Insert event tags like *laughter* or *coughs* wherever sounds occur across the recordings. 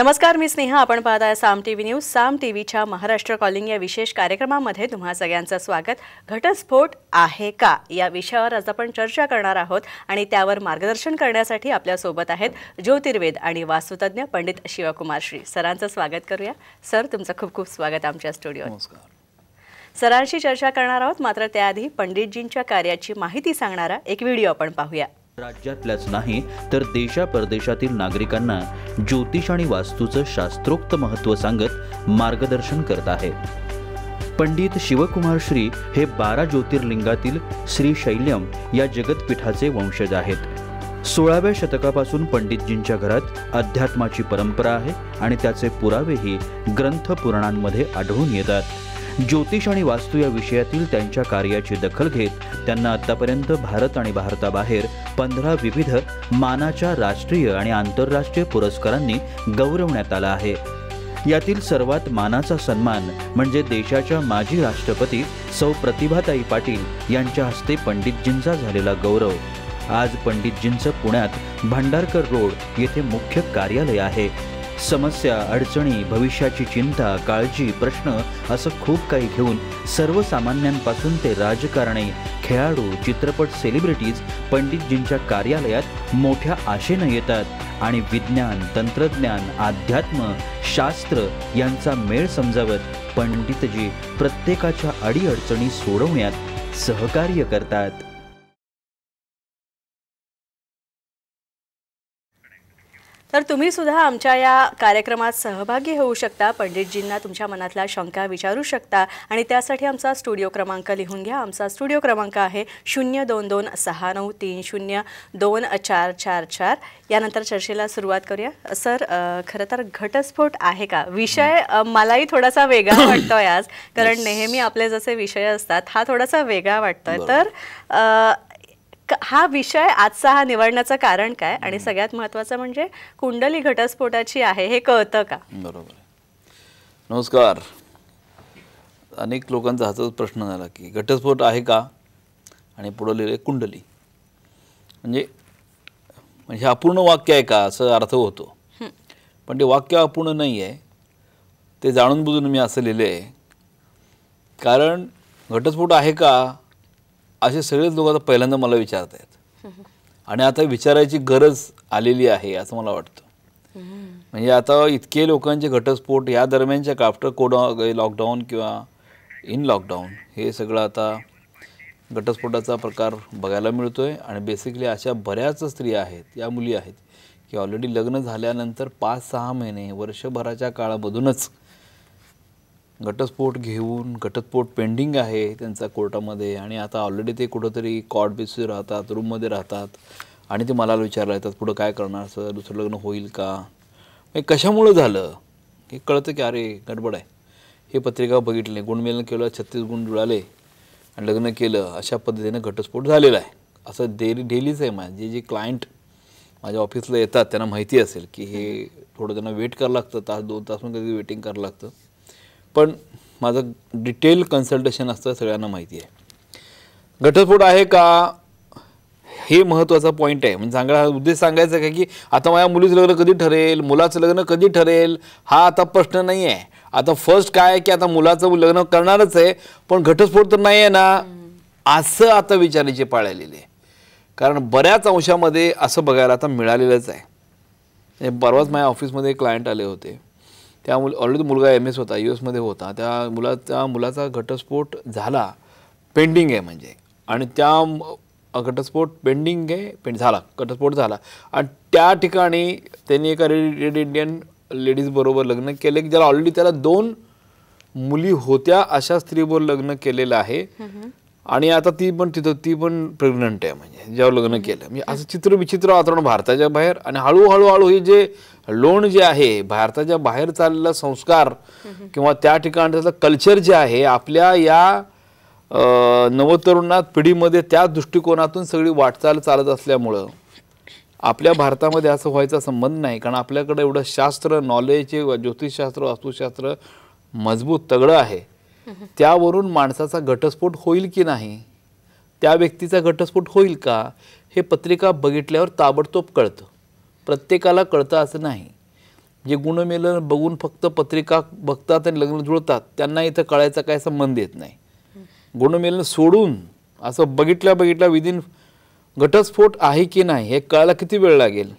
नमस्कार मी स्नेहा आपण पाहत आहे Saam TV news Saam टी व्हीच्या महाराष्ट्र कॉलिंग या विशेष कार्यक्रमामध्ये तुम्हा सगळ्यांचं स्वागत घटस्फोट आहे का या विषयावर आज आपण चर्चा करणार आहोत आणि त्यावर मार्गदर्शन करण्यासाठी आपल्यासोबत आहेत ज्योतिर्वेद आणि वास्तुतज्ञ पंडित शिवकुमार श्री सरांचं स्वागत करूया सर तुमचं खूप खूप स्वागत आमच्या स्टुडिओत सरांशी चर्चा करणार आहोत मात्र त्याआधी पंडितजींच्या कार्याची माहिती सांगणारा एक व्हिडिओ आपण पाहूया राज्यातल्याच नाही तर देशा परदेशातील नागरिकांना ज्योतिष आणि वास्तूचं शास्त्रोक्त महत्व सांगत मार्गदर्शन करत आहे पंडित शिवकुमार श्री हे बारा ज्योतिर्लिंगातील श्री शैल्यम या जगतपीठाचे वंशज आहेत सोळाव्या शतकापासून पंडितजींच्या घरात अध्यात्माची परंपरा आहे आणि त्याचे पुरावेही ग्रंथ पुराणांमध्ये आढळून येतात ज्योतिष आणि वास्तू या विषयातील त्यांच्या कार्याची दखल घेत त्यांना आतापर्यंत भारत आणि भारताबाहेर पंधरा विविध मानाच्या राष्ट्रीय आणि आंतरराष्ट्रीय पुरस्कारांनी गौरवण्यात आला आहे यातील सर्वात मानाचा सन्मान म्हणजे देशाच्या माजी राष्ट्रपती सौ प्रतिभाताई पाटील यांच्या हस्ते पंडितजींचा झालेला गौरव आज पंडितजींचं पुण्यात भंडारकर रोड येथे मुख्य कार्यालय आहे समस्या अडचणी भविष्याची चिंता काळजी प्रश्न असं खूप काही घेऊन सर्वसामान्यांपासून ते राजकारणी खेळाडू चित्रपट सेलिब्रिटीज पंडितजींच्या कार्यालयात मोठ्या आशेनं येतात आणि विज्ञान तंत्रज्ञान अध्यात्म शास्त्र यांचा मेळ समजावत पंडितजी प्रत्येकाच्या अडीअडचणी सोडवण्यात सहकार्य करतात तर तुम्ही सुद्धा आमच्या या कार्यक्रमात सहभागी होऊ शकता पंडितजींना तुमच्या मनातल्या शंका विचारू शकता आणि त्यासाठी आमचा स्टुडिओ क्रमांक लिहून घ्या आमचा स्टुडिओ क्रमांक आहे शून्य दोन दोन सहा नऊ तीन शून्य दोन चार चार चार यानंतर चर्चेला सुरुवात करूया सर खरं तर घटस्फोट आहे का विषय मलाही थोडासा वेगळा *coughs* वाटतोय आज कारण नेहमी आपले जसे विषय असतात हा थोडासा वेगळा वाटतोय तर हा विषय आजचा हा निवडण्याचं कारण काय आणि सगळ्यात महत्वाचं म्हणजे कुंडली घटस्फोटाची आहे हे कळतं का बरोबर नमस्कार अनेक लोकांचा हाच प्रश्न झाला की घटस्फोट आहे का आणि पुढं लिहिले कुंडली म्हणजे म्हणजे अपूर्ण वाक्य आहे का असं अर्थ होतो पण ते वाक्य अपूर्ण नाही आहे ते जाणून बुजून मी असं लिहिलं आहे कारण घटस्फोट आहे का असे सगळेच लोक आता पहिल्यांदा मला विचारत आहेत आणि आता विचारायची गरज आलेली आहे असं मला वाटतं म्हणजे आता इतके लोकांचे घटस्फोट या दरम्यानच्या आफ्टर कोडा लॉकडाऊन किंवा इन लॉकडाऊन हे सगळं आता घटस्फोटाचा प्रकार बघायला मिळतो आहे आणि बेसिकली अशा बऱ्याच स्त्रिया आहेत या मुली आहेत की ऑलरेडी लग्न झाल्यानंतर पाच सहा महिने वर्षभराच्या काळामधूनच घटस्फोट घेऊन घटस्फोट पेंडिंग आहे त्यांचा कोर्टामध्ये आणि आता ऑलरेडी ते कुठंतरी कॉट बेसिस राहतात रूममध्ये राहतात आणि ते मला विचारलं येतात पुढं काय करणार सर दुसरं लग्न होईल का हे कशामुळं झालं हे कळतं की अरे गडबड आहे हे पत्रिका बघितले गुणमेलन केलं छत्तीस गुण जुळाले आणि लग्न केलं अशा पद्धतीनं घटस्फोट झालेला आहे असं डेली डेलीच आहे माझे जे क्लायंट माझ्या ऑफिसला येतात त्यांना माहिती असेल की हे थोडं त्यांना वेट करावं लागतं तास दोन तास कधी वेटिंग करावं लागतं पण माझं डिटेल कन्सल्टेशन असतं सगळ्यांना माहिती आहे घटस्फोट आहे का हे महत्त्वाचा पॉईंट आहे म्हणजे सांगा उद्देश सांगायचा काय की आता माझ्या मुलीचं लग्न कधी ठरेल मुलाचं लग्न कधी ठरेल हा आता प्रश्न नाही आहे आता फर्स्ट काय की आता मुलाचं लग्न करणारच आहे पण घटस्फोट तर नाही आहे ना असं आता विचारायचे पाळलेले आहे कारण बऱ्याच अंशामध्ये असं बघायला आता मिळालेलंच आहे परवाच माझ्या ऑफिसमध्ये क्लायंट आले होते त्या मुल ऑलरेडी मुलगा एम एस होता यू एसमध्ये होता त्या मुलाचा मुलाचा घटस्फोट झाला पेंडिंग आहे म्हणजे आणि त्या घटस्फोट पेंडिंग आहे पेंड झाला घटस्फोट झाला आणि त्या ठिकाणी त्यांनी एका रेड इंडियन लेडीजबरोबर लग्न केले की ज्याला ऑलरेडी त्याला दोन मुली होत्या अशा स्त्रीबरोबर लग्न केलेलं आहे आणि आता ती पण तिथं ती पण प्रेग्नंट आहे म्हणजे ज्यावर लग्न केलं म्हणजे असं चित्रविचित्र वातावरण भारताच्या बाहेर आणि हळूहळू हळू हे जे लोण जे आहे भारताच्या बाहेर चाललेला संस्कार किंवा त्या ठिकाणचं कल्चर जे आहे आपल्या या नवतरुणात पिढीमध्ये त्या दृष्टिकोनातून सगळी वाटचाल चालत असल्यामुळं आपल्या भारतामध्ये असं व्हायचा संबंध नाही कारण आपल्याकडे एवढं शास्त्र नॉलेज ज्योतिषशास्त्र वास्तुशास्त्र मजबूत तगडं आहे त्यावरून माणसाचा घटस्फोट होईल की नाही त्या व्यक्तीचा घटस्फोट होईल का हे पत्रिका बघितल्यावर ताबडतोब कळतं प्रत्येकाला कळतं असं नाही जे गुणमेलन बघून फक्त पत्रिका बघतात आणि लग्न जुळतात त्यांना इथं कळायचा काय संबंध येत नाही गुणमेलन सोडून असं बघितल्या बघितल्या विदिन घटस्फोट आहे की नाही हे कळायला किती वेळ लागेल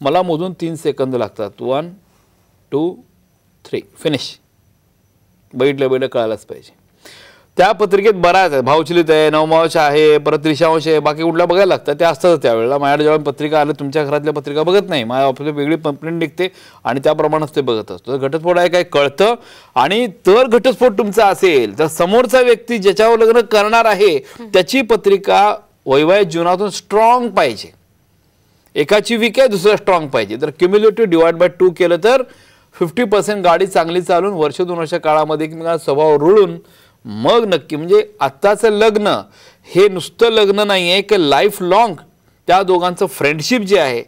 मला मोजून तीन सेकंद लागतात वन टू थ्री फिनिश बैठलं बैठलं कळायलाच पाहिजे त्या पत्रिकेत बऱ्याच आहे भावचलित आहे नवमावश आहे परत त्रिशांश आहे बाकी कुठल्या बघायला लागतं त्या असतातच त्यावेळेला माझ्या जेव्हा पत्रिका आलं तुमच्या घरातल्या पत्रिका बघत नाही माझ्या ऑफिसला वेगळी कंप्लेंट निघते आणि त्याप्रमाणेच ते बघत असतो तर घटस्फोट आहे काय कळतं आणि तर घटस्फोट तुमचा असेल तर समोरचा व्यक्ती ज्याच्यावर लग्न करणार आहे त्याची पत्रिका वैवाहिक जीवनातून स्ट्रॉंग पाहिजे एकाची वीक आहे दुसरं स्ट्रॉंग पाहिजे तर क्युम्युलेटिव्ह डिवाइड बाय टू केलं तर फिफ्टी पर्सेंट गाडी चांगली चालून वर्ष दोन वर्ष काळामध्ये एकमेकांना स्वभाव रुळून मग नक्की म्हणजे आत्ताचं लग्न हे नुसतं लग्न नाही आहे की लाईफ लाँग त्या दोघांचं फ्रेंडशिप जे आहे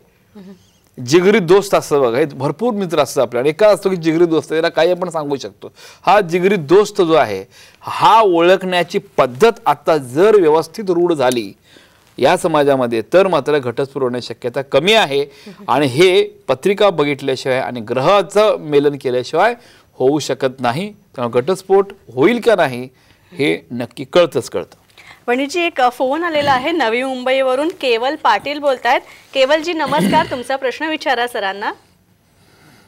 जिगरी दोस्त असतं बघा भरपूर मित्र असतं आपल्याला एका असतो की जिगरी दोस्त याला काही आपण सांगू शकतो हा जिगरी दोस्त जो आहे हा ओळखण्याची पद्धत आता जर व्यवस्थित रूढ झाली या समाजामध्ये तर मात्र घटस्फोट होण्याची शक्यता कमी आहे आणि हे पत्रिका बघितल्याशिवाय आणि ग्रहाचं मेलन केल्याशिवाय होऊ शकत नाही त्यामुळे घटस्फोट होईल का नाही हे नक्की कळतच कळतं वणीजी एक फोन आलेला आहे नवी मुंबईवरून केवल पाटील बोलतायत केवलजी नमस्कार तुमचा प्रश्न विचारा सरांना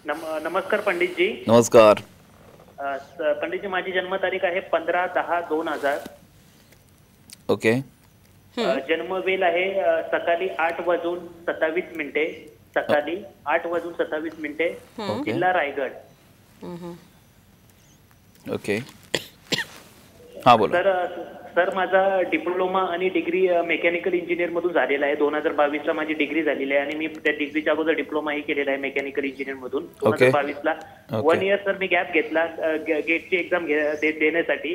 नम, नमस्कार पंडितजी नमस्कार पंडितजी माझी जन्मतारीख आहे पंधरा दहा दोन हजार ओके जन्मवेल आहे सकाळी आठ वाजून सत्तावीस मिनिटे सकाळी आठ वाजून सत्तावीस मिनिटे जिल्हा रायगड ओके सर सर माझा डिप्लोमा आणि डिग्री मेकॅनिकल इंजिनियर मधून झालेला आहे दोन हजार बावीस ला माझी डिग्री झालेली आहे आणि मी त्या डिग्रीच्या अगोदर डिप्लोमाही केलेला आहे मेकॅनिकल इंजिनियर मधून दोन हजार बावीस ला वन इयर सर मी गॅप घेतला गेटची एक्झाम देण्यासाठी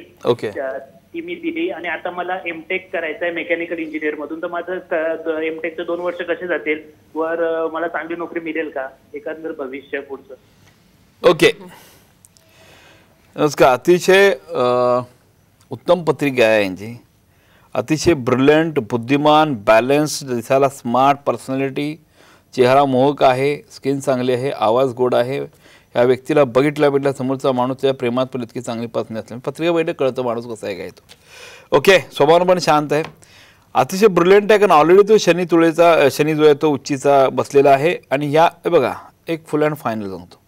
ती मी दिली आणि आता मला एमटेक करायचं आहे मेकॅनिकल इंजिनियर मधून तर माझं एमटेकचे दोन वर्ष कसे जातील वर मला चांगली नोकरी मिळेल का एकंदर भविष्य पुढचं ओके नमस्कार अतिशय उत्तम पत्रिका आहे यांची अतिशय ब्रिलियंट बुद्धिमान बॅलन्स्ड दिसायला स्मार्ट पर्सनॅलिटी चेहरा मोहक आहे स्किन चांगली आहे आवाज गोड आहे ह्या व्यक्तीला बघितला भेटला समोरचा माणूस त्या प्रेमात पण इतकी चांगली पत्नी असल्यामुळे पत्रिका बैठक कळतं माणूस कसा आहे काय तो ओके स्वभाव पण शांत आहे अतिशय ब्रिलियंट आहे कारण ऑलरेडी तो शनी तुळेचा शनी जो आहे तो उच्चीचा बसलेला आहे आणि ह्या बघा एक फुल अँड फायनल सांगतो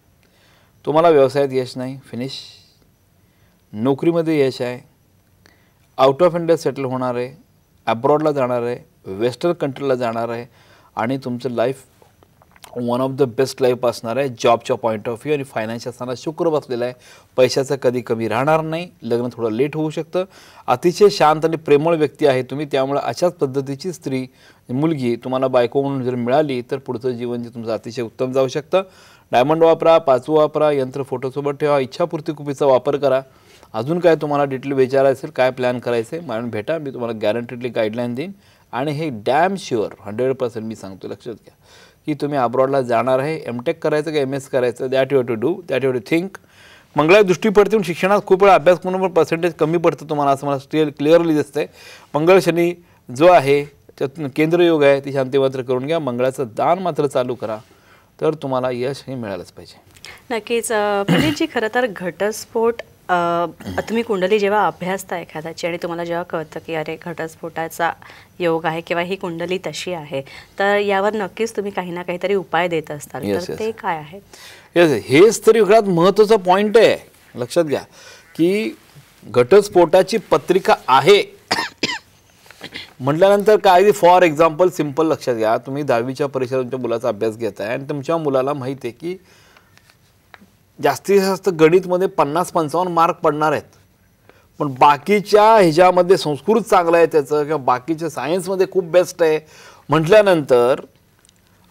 तुम्हाला व्यवसायात यश नाही फिनिश नोकरीमध्ये यश आहे आउट ऑफ इंडिया सेटल होणार आहे अब्रॉडला जाणार आहे वेस्टर्न कंट्रीला जाणार आहे आणि तुमचं life one of the best life असणार आहे जॉबच्या पॉईंट ऑफ व्ह्यू आणि फायनान्शियल असताना शुक्र बसलेला आहे पैशाचं कधी कमी राहणार नाही लग्न थोडं लेट होऊ शकतं अतिशय शांत आणि प्रेमळ व्यक्ती आहे तुम्ही त्यामुळे अशाच पद्धतीची स्त्री मुलगी तुम्हाला बायको म्हणून जर मिळाली तर पुढचं जीवन जे तुमचं अतिशय उत्तम जाऊ शकतं डायमंड वापरा पाचवं वापरा यंत्र फोटोसोबत ठेवा इच्छापूर्ती कुपीचा वापर करा अजून काय तुम्हाला डिटेल विचारायचं असेल काय प्लॅन करायचं आहे म्हणून भेटा मी तुम्हाला गॅरंटेडली गाईडलाईन देईन आणि हे डॅम शुअर हंड्रेड पर्सेंट मी सांगतो लक्षात घ्या की तुम्ही अब्रॉडला जाणार आहे एम टेक करायचं का एम एस करायचं that you to do that you to think मंगळा म्हणून शिक्षणात खूप वेळा अभ्यास करून पण पर्सेंटेज कमी पडतं तुम्हाला असं मला स्टिल क्लिअरली दिसतंय मंगळ शनी जो आहे त्यातून केंद्रयोग आहे ती शांती मात्र करून घ्या मंगळाचं दान मात्र चालू करा तर तुम्हाला यश हे मिळालंच पाहिजे नक्कीच पंडितजी खरं तर घटस्फोट तुम्ही कुंडली जेव्हा अभ्यासता एखाद्याची आणि तुम्हाला जेव्हा कळतं की अरे घटस्फोटाचा योग आहे किंवा ही कुंडली तशी आहे तर यावर नक्कीच तुम्ही काही ना काहीतरी उपाय देत असतात तर ते काय आहे हेच तरी सगळ्यात महत्वाचा पॉईंट आहे लक्षात घ्या की घटस्फोटाची पत्रिका आहे म्हटल्यानंतर काय फॉर एक्झाम्पल सिम्पल लक्षात घ्या तुम्ही दहावीच्या परीक्षेत तुमच्या मुलाचा अभ्यास घेताय आणि तुमच्या मुलाला माहिती आहे की जास्तीत जास्त गणितमध्ये पन्नास पंचावन्न मार्क पडणार आहेत पण बाकीच्या ह्याच्यामध्ये संस्कृत चांगलं आहे त्याचं किंवा बाकीच्या सायन्समध्ये खूप बेस्ट आहे म्हटल्यानंतर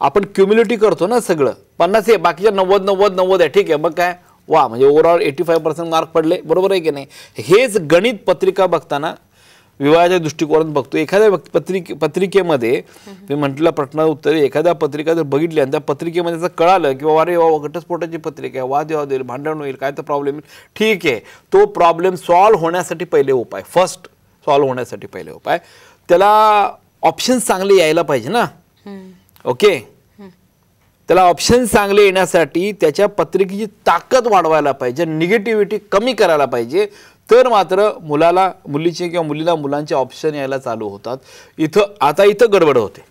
आपण क्युम्युलिटी करतो ना सगळं पन्नास आहे बाकीच्या नव्वद नव्वद नव्वद आहे ठीक आहे मग काय वा म्हणजे overall eighty five percent mark पडले बरोबर आहे की नाही हेच गणित पत्रिका बघताना विवाहाच्या दृष्टिकोनात बघतो एखाद्या पत्रिक पत्रिकेमध्ये मी म्हटलं प्रश्न उत्तर एखाद्या पत्रिका जर बघितली आणि त्या पत्रिकेमध्ये जर कळालं की बाबा वा घटस्फोटाची पत्रिका आहे वाद वाद होईल भांडण होईल काय तर प्रॉब्लेम येईल ठीक आहे तो प्रॉब्लेम सॉल्व्ह होण्यासाठी पहिले उपाय फर्स्ट सॉल्व्ह होण्यासाठी पहिले उपाय त्याला ऑप्शन्स चांगले यायला पाहिजे ना ओके त्याला ऑप्शन चांगले येण्यासाठी त्याच्या पत्रिकेची ताकद वाढवायला पाहिजे निगेटिव्हिटी कमी करायला पाहिजे तर मात्र मुलाला मुलीचे किंवा मुलीला मुलांचे ऑप्शन यायला चालू होतात इथं आता इथं गडबड होते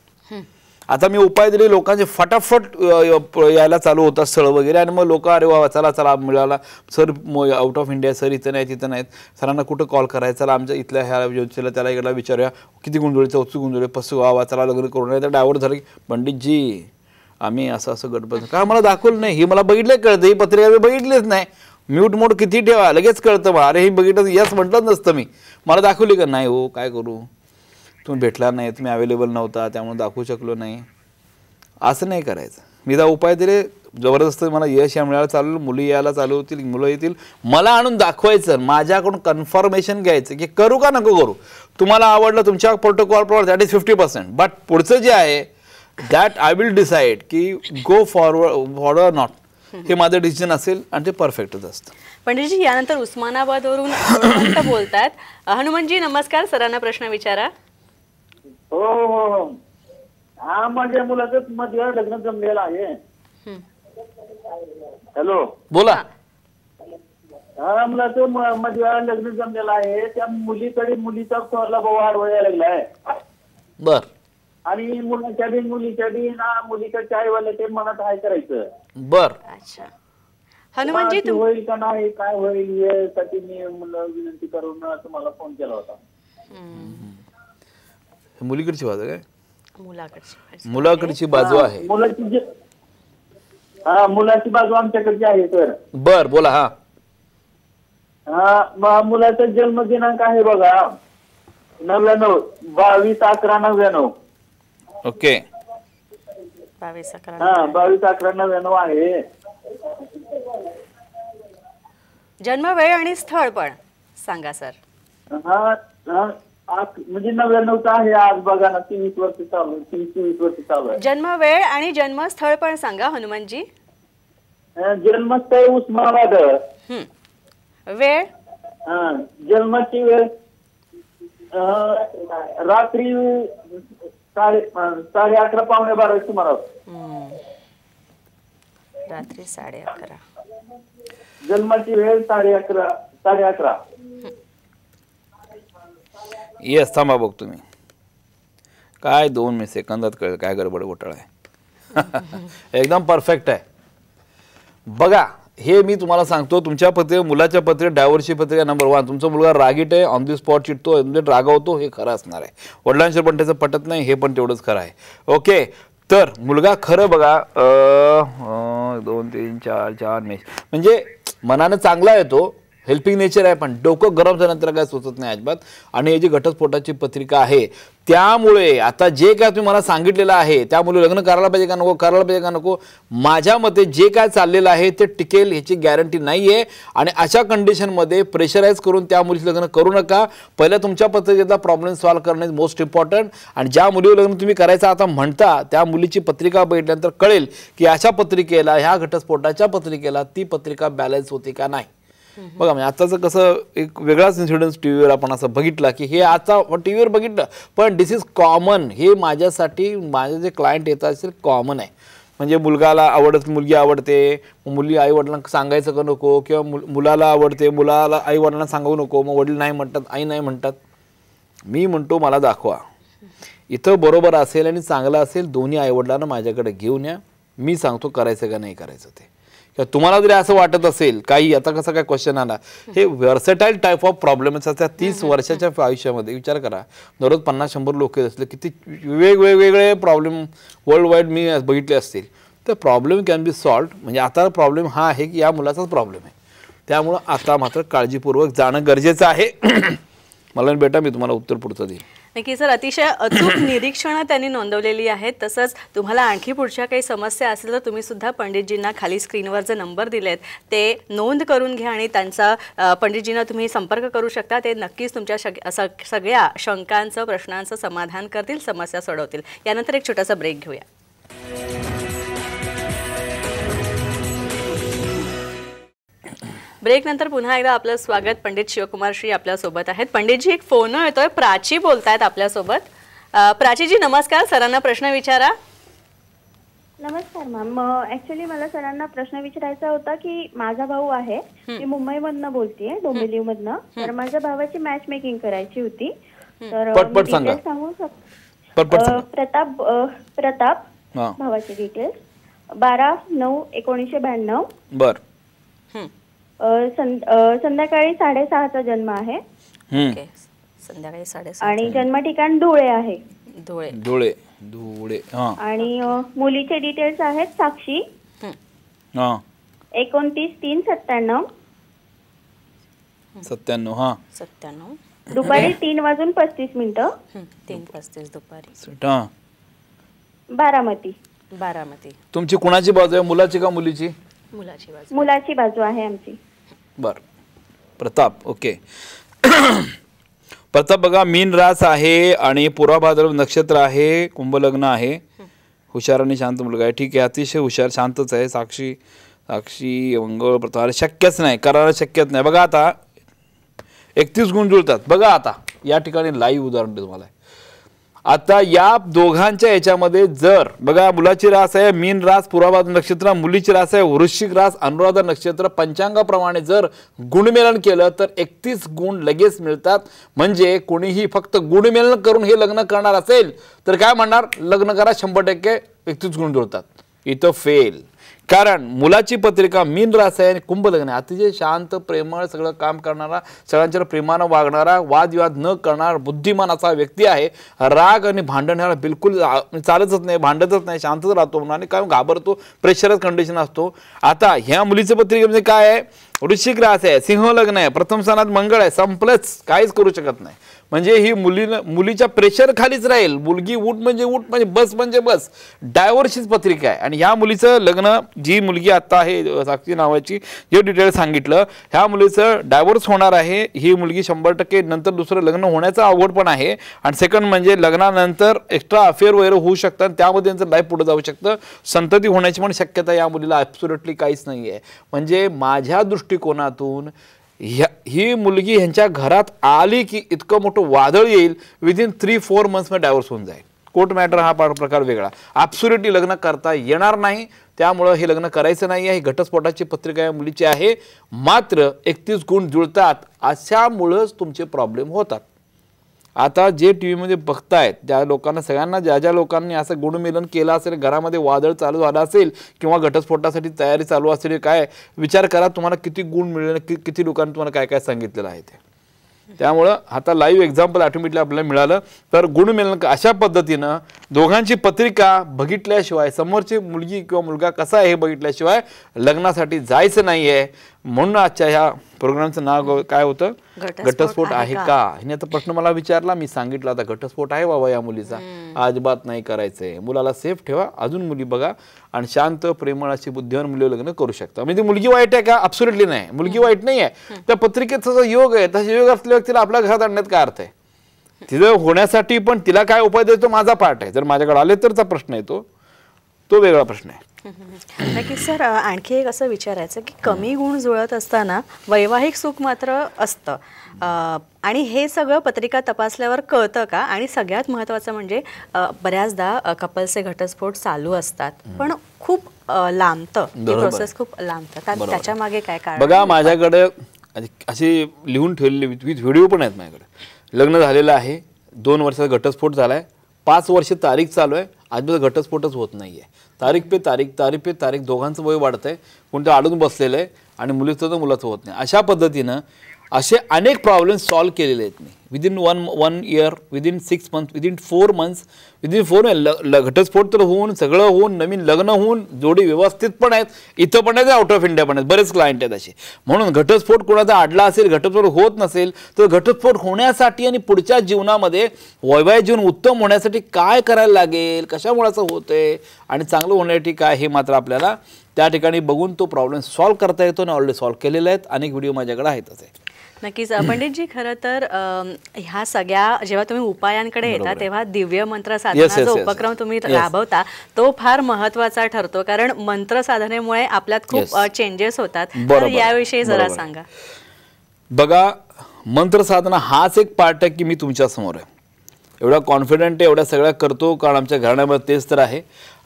आता मी उपाय दिले लोकांचे फटाफट यायला चालू होतात स्थळ वगैरे आणि मग लोक अरे वा चला चला मिळाला sir out of India sir इथं नाही इथं नाहीत सरांना कुठं कॉल करायचा चला आमच्या इथल्या ह्या योजनेला त्याला इकडला विचारूया किती गुंजोळी चौथी गुंजोळी पसू वा चला लग्न करून नाही तर डायव्हर्ट झालं की पंडितजी आम्ही असं असं गडबड का मला दाखवलं नाही हे मला बघितलं कळतं ही पत्रिका मी बघितलीच नाही म्यूट मोड किती ठेवा लगेच कळतं बा अरे हे बघितलं यस म्हटलं नसतं मी मला दाखवली का नाही हो काय करू तुम्ही भेटला नाही तुम्ही अवेलेबल नव्हता त्यामुळे दाखवू शकलो नाही असं नाही करायचं मी जा उपाय दिले जबरदस्त मला यश या मिळायला चालू मुली यायला चालू होतील मुलं येतील मला आणून दाखवायचं माझ्याकडून कन्फर्मेशन घ्यायचं की करू का नको करू तुम्हाला आवडलं तुमच्या प्रोटोकॉलप्रमाणे that is fifty percent but पुढचं जे आहे दॅट आय विल डिसाईड की गो फॉरवर्ड फॉरवर्ड नॉट हे माझं डिसिजन असेल आणि ते परफेक्टच असतं पंडितजी यानंतर उस्मानाबादवरून बोलतात हनुमानजी नमस्कार सरांना प्रश्न विचारा हो हो हो हा माझ्या मुलाचं मध्ये लग्न जमलेलं आहे हॅलो बोला हा मुलाचं मध्ये लग्न जमलेलं आहे त्या मुलीकडे मुलीचा कोरला भाऊ लागला लागलाय बर आणि मुलाच्या बी मुलीच्या बी ना मुलीकडच्या चायवाले ते मनात हाय करायचं बर अच्छा हनुमानजी तू होईल का नाही काय होईल यासाठी मी विनंती करून तुम्हाला फोन केला होता मुलीकडची बाजू आहे काय मुलाकडची मुलाकडची बाजू आहे मुलाची हा मुलाची बाजू आमच्याकडची आहे सर बर बोला हा हा मुलाचा जन्म दिनांक आहे बघा नव्याण्णव बावीस अकरा नव्याण्णव ओके बावीस अकरा जन्म आहे जन्म वेळ आणि स्थळ पण सांगा सर म्हणजे नव्याण्णव तर आहे आज बघा ना वर्ष चालू चोवीस वर्ष चालू जन्म वेळ आणि जन्मस्थळ पण सांगा हनुमानजी जन्मस्थळ उस्मानाबाद वेळ हा, जन्माची वेळ रात्री रात्री साडे अकरा जन्माची वेळ साडे अकरा साडे अकरा येस थांबा बघ तुम्ही काय दोन मी सेकंदात कळेल काय गडबड घोटाळा आहे *laughs* एकदम परफेक्ट आहे बघा हे मी तुम्हाला सांगतो तुमच्या पत्रिका मुलाच्या पत्रिका डायव्हर्सची पत्रिका नंबर वन तुमचा मुलगा रागीट आहे ऑन दी स्पॉट चिडतो म्हणजे रागावतो हे खरं असणार आहे वडिलांशी पण त्याचं पटत नाही हे पण तेवढंच खरं आहे ओके तर मुलगा खरं बघा दोन तीन चार चार मे म्हणजे मनानं चांगला येतो हेल्पिंग नेचर आहे पण डोकं गरम झाल्यानंतर काय सुचत नाही अजिबात आणि हे जी घटस्फोटाची पत्रिका आहे त्यामुळे आता जे काय तुम्ही मला सांगितलेलं आहे त्यामुळे लग्न करायला पाहिजे का नको करायला पाहिजे का नको माझ्या मते जे काय चाललेलं आहे ते टिकेल ह्याची गॅरंटी नाही आहे आणि अशा कंडिशनमध्ये प्रेशराईज करून त्या मुलीचं लग्न करू नका पहिल्या तुमच्या पत्रिकेचा प्रॉब्लेम सॉल्व्ह करणे इज मोस्ट इम्पॉर्टंट आणि ज्या मुलीवर लग्न तुम्ही करायचं आता म्हणता त्या मुलीची पत्रिका बघितल्यानंतर कळेल की अशा पत्रिकेला ह्या घटस्फोटाच्या पत्रिकेला ती पत्रिका बॅलन्स होती का नाही बघा म्हणजे आताचं कसं एक वेगळाच इन्सिडन्स टी व्हीवर आपण असं बघितला की हे आता टी व्हीवर बघितलं पण दिस इज कॉमन हे माझ्यासाठी माझे जे क्लायंट येतात ते कॉमन आहे म्हणजे मुलगाला आवडत मुलगी आवडते मुली आई वडिलांना सांगायचं का नको किंवा मुलाला आवडते मुलाला आई वडिलांना सांगू नको मग वडील नाही म्हणतात आई नाही म्हणतात मी म्हणतो मला दाखवा इथं बरोबर असेल आणि चांगलं असेल दोन्ही आईवडिलांना माझ्याकडे घेऊन या मी सांगतो करायचं का नाही करायचं ते तर तुम्हाला जरी असं वाटत असेल काही आता कसं काय क्वेश्चन आला हे व्हर्सेटाईल टाईप ऑफ प्रॉब्लेम असतात तीस वर्षाच्या आयुष्यामध्ये विचार करा दररोज पन्नास शंभर लोक असले किती वेगवेगळे प्रॉब्लेम वर्ल्ड वाईड मी बघितले असतील तर प्रॉब्लेम कॅन बी सॉल्व्ह म्हणजे आता प्रॉब्लेम हा आहे की या मुलाचाच प्रॉब्लेम आहे त्यामुळं आता मात्र काळजीपूर्वक जाणं गरजेचं आहे *clears throat* मला बेटा मी तुम्हाला उत्तर पुढचं देईन नक्की सर अतिशय अचूक *clears throat* निरीक्षणं त्यांनी नोंदवलेली आहेत तसंच तुम्हाला आणखी पुढच्या काही समस्या असेल तर तुम्ही सुद्धा पंडितजींना खाली स्क्रीनवर जे नंबर दिलेत ते नोंद करून घ्या आणि त्यांचा पंडितजींना तुम्ही संपर्क करू शकता ते नक्कीच तुमच्या सगळ्या शंकांचं प्रश्नांचं समाधान करतील समस्या सोडवतील यानंतर एक छोटासा ब्रेक घेऊया ब्रेक नंतर पुन्हा एकदा आपलं स्वागत पंडित शिवकुमार श्री आपल्यासोबत आहेत पंडितजी एक फोन येतोय प्राची बोलतायत आपल्यासोबत प्राचीजी नमस्कार सरांना प्रश्न विचारा नमस्कार मॅम ऍक्च्युली मला सरांना प्रश्न विचारायचा होता की माझा भाऊ आहे मी मुंबई मधनं बोलतेय डोंबिवली मधनं तर माझ्या भावाची मॅच मेकिंग करायची होती तर सांगू शकतो प्रताप प्रताप भावाची डिटेल्स बारा नऊ एकोणीशे ब्याण्णव बर संध्याकाळी साडेसहाचा जन्म आहे संध्याकाळी साडेसहा आणि जन्म ठिकाण धुळे आहे धुळे धुळे धुळे आणि मुलीचे डिटेल्स आहेत साक्षी एकोणतीस तीन सत्त्याण्णव सत्त्याण्णव हा सत्त्याण्णव दुपारी तीन वाजून पस्तीस मिनिटं तीन पस्तीस दुपारी बारामती बारामती तुमची कुणाची बाजू आहे मुलाची का मुलीची मुलाची बाजू मुलाची बाजू आहे आमची बर प्रताप ओके प्रताप बघा मीन रास आहे आणि पुराभाद्र नक्षत्र आहे कुंभलग्न आहे हुशार आणि शांत मुलगा आहे ठीक आहे अतिशय हुशार शांतच आहे साक्षी साक्षी मंगळ प्रताप शक्यच नाही करायला शक्यच नाही बघा आता एकतीस गुण जुळतात बघा आता या ठिकाणी लाईव्ह उदाहरण तुम्हाला आता या दोघांच्या याच्यामध्ये जर बघा मुलाची रास आहे मीन रास पुराबाद नक्षत्र मुलीची रास आहे वृश्चिक रास अनुराधा नक्षत्र पंचांगाप्रमाणे जर गुणमेलन केलं तर एकतीस गुण लगेच मिळतात म्हणजे कोणीही फक्त गुणमेलन करून हे लग्न करणार असेल तर काय म्हणणार लग्न करा शंभर टक्के एकतीस गुण जोडतात इथं फेल कारण मुलाची पत्रिका मीन आणि कुंभलग्न अतिशय शांत प्रेमळ सगळं काम करणारा सगळ्यांच्या प्रेमानं वागणारा वादविवाद न करणारा बुद्धिमान असा व्यक्ती आहे राग आणि भांडण ह्याला बिलकुल म्हणजे चालतच नाही भांडतच नाही शांतच राहतो म्हणून आणि काय घाबरतो प्रेशरच कंडिशन असतो आता ह्या मुलीचं पत्रिका म्हणजे काय आहे वृश्चिक रास आहे सिंहलग्न आहे प्रथम स्थानात मंगळ आहे संपलंच काहीच करू शकत नाही म्हणजे ही मुलीनं मुलीच्या प्रेशर खालीच राहील मुलगी उठ म्हणजे उठ म्हणजे बस म्हणजे बस डायव्हर्सिस पत्रिका आहे आणि ह्या मुलीचं लग्न जी मुलगी आत्ता आहे साक्षी नावाची जे डिटेल सांगितलं ह्या मुलीचं डायव्हर्स होणार आहे ही मुलगी शंभर टक्के नंतर दुसरं लग्न होण्याचं आवड पण आहे आणि सेकंड म्हणजे लग्नानंतर एक्स्ट्रा अफेअर वगैरे होऊ शकतात आणि त्यामध्ये त्यांचं लाईफ पुढे जाऊ शकतं संतती होण्याची पण शक्यता या मुलीला ॲब्सुलेटली काहीच नाही आहे म्हणजे माझ्या दृष्टिकोनातून ह्या ही मुलगी ह्यांच्या घरात आली की इतकं मोठं वादळ येईल विदिन थ्री फोर मंथ्समध्ये डायव्हर्स होऊन जाईल कोर्ट मॅटर हा प्रकार वेगळा ॲब्सुरेटली लग्न करता येणार नाही त्यामुळं हे लग्न करायचं नाही आहे ही घटस्फोटाची पत्रिका या मुलीची आहे मात्र एकतीस गुण जुळतात अशामुळंच तुमचे प्रॉब्लेम होतात आता जे टी व्हीमध्ये बघतायत त्या लोकांना सगळ्यांना ज्या ज्या लोकांनी असं गुणमिलन केलं असेल घरामध्ये वादळ चालू झालं असेल किंवा घटस्फोटासाठी तयारी चालू असेल काय विचार करा तुम्हाला किती गुण मिळेल कि किती लोकांनी तुम्हाला काय काय सांगितलेलं आहे ते त्यामुळं आता लाईव्ह एक्झाम्पल ऑटोमॅटिकली आपल्याला मिळालं तर गुणमेलन अशा पद्धतीनं दोघांची पत्रिका बघितल्याशिवाय समोरची मुलगी किंवा मुलगा कसा आहे हे बघितल्याशिवाय लग्नासाठी जायचं नाही आहे म्हणून आजच्या ह्या प्रोग्रामचं नाव काय होतं घटस्फोट आहे का हिने आता प्रश्न मला विचारला मी सांगितलं आता घटस्फोट आहे बाबा या मुलीचा बात नाही करायचंय मुलाला सेफ ठेवा अजून मुली बघा आणि शांत प्रेमळ अशी बुद्धीवर मुली लग्न करू शकता म्हणजे मुलगी वाईट आहे का अब्सुलेटली नाही मुलगी वाईट नाही आहे त्या पत्रिकेत योग आहे तसा योग असलेल्या व्यक्तीला आपल्या घरात आणण्यात काय अर्थ आहे तिथं होण्यासाठी पण तिला काय उपाय देतो माझा पार्ट आहे जर माझ्याकडे आले तरचा प्रश्न येतो तो वेगळा प्रश्न आहे नक्की सर आणखी एक असं विचारायचं की कमी गुण जुळत असताना वैवाहिक सुख मात्र असतं आणि हे सगळं पत्रिका तपासल्यावर कळतं का आणि सगळ्यात महत्वाचं म्हणजे बऱ्याचदा कपलचे घटस्फोट चालू असतात पण खूप लांबतं प्रोसेस खूप लांबतं त्याच्या मागे काय कारण बघा माझ्याकडे असे लिहून ठेवलेली विथ व्हिडिओ पण आहेत माझ्याकडे लग्न झालेलं आहे दोन वर्षाचा घटस्फोट झालाय पाच वर्ष तारीख चालू आहे आजूबाजूला घटस्फोटच होत नाही तारीख पे तारीख तारीख पे तारीख दोघांचं वय वाढतंय आहे कोणतं अडून बसलेलं आहे आणि मुलीचं तर मुलाचं होत नाही अशा पद्धतीनं असे अनेक प्रॉब्लेम्स सॉल्व केलेले आहेत मी within one one year within six month within four months within four ल ल घटस्फोट तर होऊन सगळं होऊन नवीन लग्न होऊन जोडी व्यवस्थित पण आहेत इथं पण आहेत आउट ऑफ इंडिया पण आहेत बरेच क्लायंट आहेत असे म्हणून घटस्फोट कोणाचा आडला असेल घटस्फोट होत नसेल तर घटस्फोट होण्यासाठी आणि पुढच्या जीवनामध्ये वैवाहिक जीवन उत्तम होण्यासाठी काय करायला लागेल कशामुळे असं होतं आहे आणि चांगलं होण्यासाठी काय हे मात्र आपल्याला त्या ठिकाणी बघून तो प्रॉब्लेम सॉल्व करता येतो आणि ऑलरेडी सॉल्व केलेला आहेत अनेक व्हिडिओ माझ्याकडे आहेतच आहे नक्कीच पंडितजी खरं तर ह्या सगळ्या जेव्हा तुम्ही उपायांकडे येता तेव्हा दिव्य मंत्र साधना जो उपक्रम तुम्ही राबवता तो फार महत्वाचा ठरतो कारण मंत्र साधनेमुळे आपल्यात खूप चेंजेस होतात तर याविषयी जरा सांगा बघा मंत्र साधना हाच एक पार्ट आहे की मी तुमच्या समोर आहे एवढा कॉन्फिडंट आहे एवढ्या सगळ्या करतो कारण आमच्या घराण्यामध्ये तेच तर आहे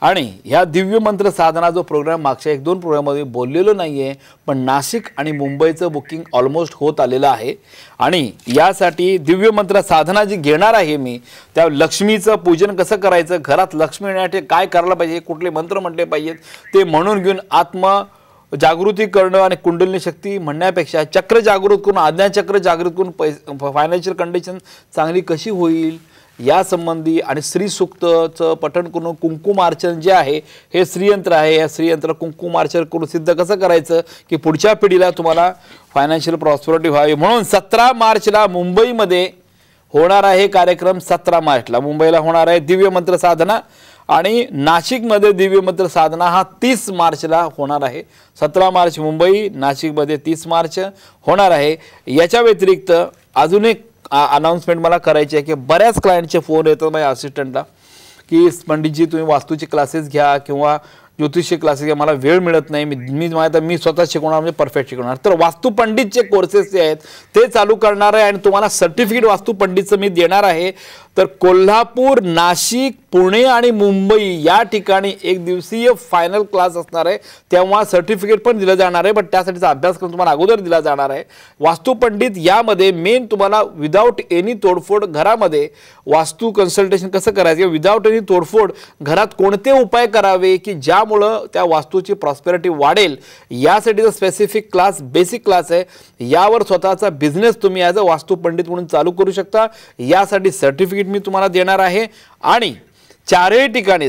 आणि ह्या दिव्य मंत्र साधना जो प्रोग्राम मागच्या एक दोन प्रोग्राममध्ये बोललेलो नाही आहे पण नाशिक आणि मुंबईचं बुकिंग ऑलमोस्ट होत आलेलं आहे आणि यासाठी दिव्य मंत्र साधना जी घेणार आहे मी त्या लक्ष्मीचं पूजन कसं करायचं घरात लक्ष्मी येण्यासाठी काय करायला पाहिजे कुठले मंत्र म्हटले पाहिजेत ते म्हणून घेऊन आत्म जागृती करणं आणि कुंडलिनी शक्ती म्हणण्यापेक्षा चक्र जागृत करून आज्ञाचक्र जागृत करून पैसे फायनान्शियल कंडिशन चांगली कशी होईल यासंबंधी आणि स्त्रीसूक्तचं पठण करून कुंकुमार्चन जे आहे हे श्रीयंत्र आहे या स्त्रीयंत्र कुंकुमार्चन करून सिद्ध कसं करायचं की पुढच्या पिढीला तुम्हाला फायनान्शियल प्रॉस्पॉरिटी व्हावी म्हणून सतरा मार्चला मुंबईमध्ये होणार आहे कार्यक्रम सतरा मार्चला मुंबईला होणार आहे दिव्य मंत्र साधना आणि नाशिकमध्ये दिव्य मंत्र साधना हा तीस मार्चला होणार आहे सतरा मार्च मुंबई नाशिकमध्ये तीस मार्च होणार आहे याच्या व्यतिरिक्त अजून एक अनाऊन्समेंट मला करायची आहे की बऱ्याच क्लायंटचे फोन येतात माझ्या असिस्टंटला की पंडितजी तुम्ही वास्तूचे क्लासेस घ्या किंवा ज्योतिषचे क्लासेस घ्या मला वेळ मिळत नाही मी मी माहिती मी स्वतः शिकवणार म्हणजे परफेक्ट शिकवणार तर वास्तू पंडितचे कोर्सेस जे आहेत ते चालू करणार आहे आणि तुम्हाला सर्टिफिकेट वास्तू पंडितचं मी देणार आहे तर कोल्हापूर नाशिक पुणे आणि मुंबई या ठिकाणी एक दिवसीय फायनल क्लास असणार आहे तेव्हा सर्टिफिकेट पण दिलं जाणार आहे बट त्यासाठीचा अभ्यासक्रम तुम्हाला अगोदर दिला जाणार आहे वास्तुपंडित यामध्ये मेन तुम्हाला विदाऊट एनी तोडफोड घरामध्ये वास्तू कन्सल्टेशन कसं करायचं किंवा विदाऊट एनी तोडफोड घरात कोणते उपाय करावे की ज्यामुळं त्या वास्तूची प्रॉस्पेरिटी वाढेल यासाठीचा स्पेसिफिक क्लास बेसिक क्लास आहे यावर स्वतःचा बिझनेस तुम्ही ॲज अ वास्तुपंडित म्हणून चालू करू शकता यासाठी सर्टिफिकेट मी तुम्हाला देणार आहे आणि चारही ठिकाणी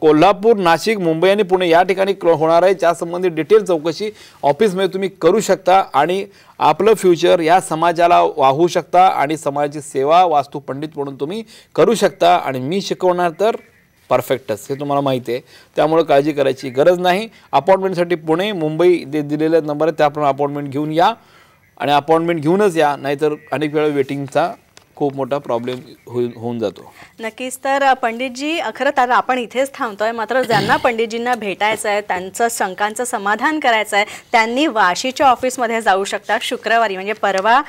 कोल्हापूर नाशिक मुंबई आणि पुणे या ठिकाणी होणार आहे त्यासंबंधी डिटेल चौकशी ऑफिसमध्ये तुम्ही करू शकता आणि आपलं फ्युचर या समाजाला वाहू शकता आणि समाजाची सेवा वास्तू पंडित म्हणून तुम्ही करू शकता आणि मी शिकवणार तर परफेक्टच हे तुम्हाला माहिती आहे त्यामुळे काळजी करायची गरज नाही अपॉइंटमेंटसाठी पुणे मुंबई दे दिलेला नंबर आहे त्याप्रमाणे अपॉइंटमेंट घेऊन या आणि अपॉइंटमेंट घेऊनच या नाहीतर अनेक वेळा वेटिंगचा खूप मोठा प्रॉब्लेम होऊन जातो नक्कीच तर पंडितजी खरं तर आपण इथेच थांबतोय मात्र ज्यांना पंडितजींना भेटायचं आहे त्यांचं शंकांचं समाधान करायचं आहे त्यांनी वाशीच्या ऑफिसमध्ये जाऊ शकतात शुक्रवारी म्हणजे परवा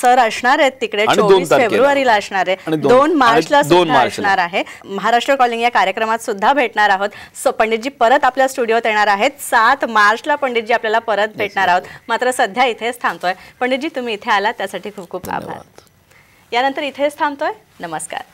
सर असणार आहेत तिकडे चोवीस फेब्रुवारीला असणार आहे दोन मार्चला सुद्धा असणार आहे महाराष्ट्र कॉलिंग या कार्यक्रमात सुद्धा भेटणार आहोत पंडितजी परत आपल्या स्टुडिओत येणार आहेत सात मार्चला पंडितजी आपल्याला परत भेटणार आहोत मात्र सध्या इथेच थांबतोय पंडितजी तुम्ही इथे आलात त्यासाठी खूप खूप आभार यानंतर इथेच थांबतोय नमस्कार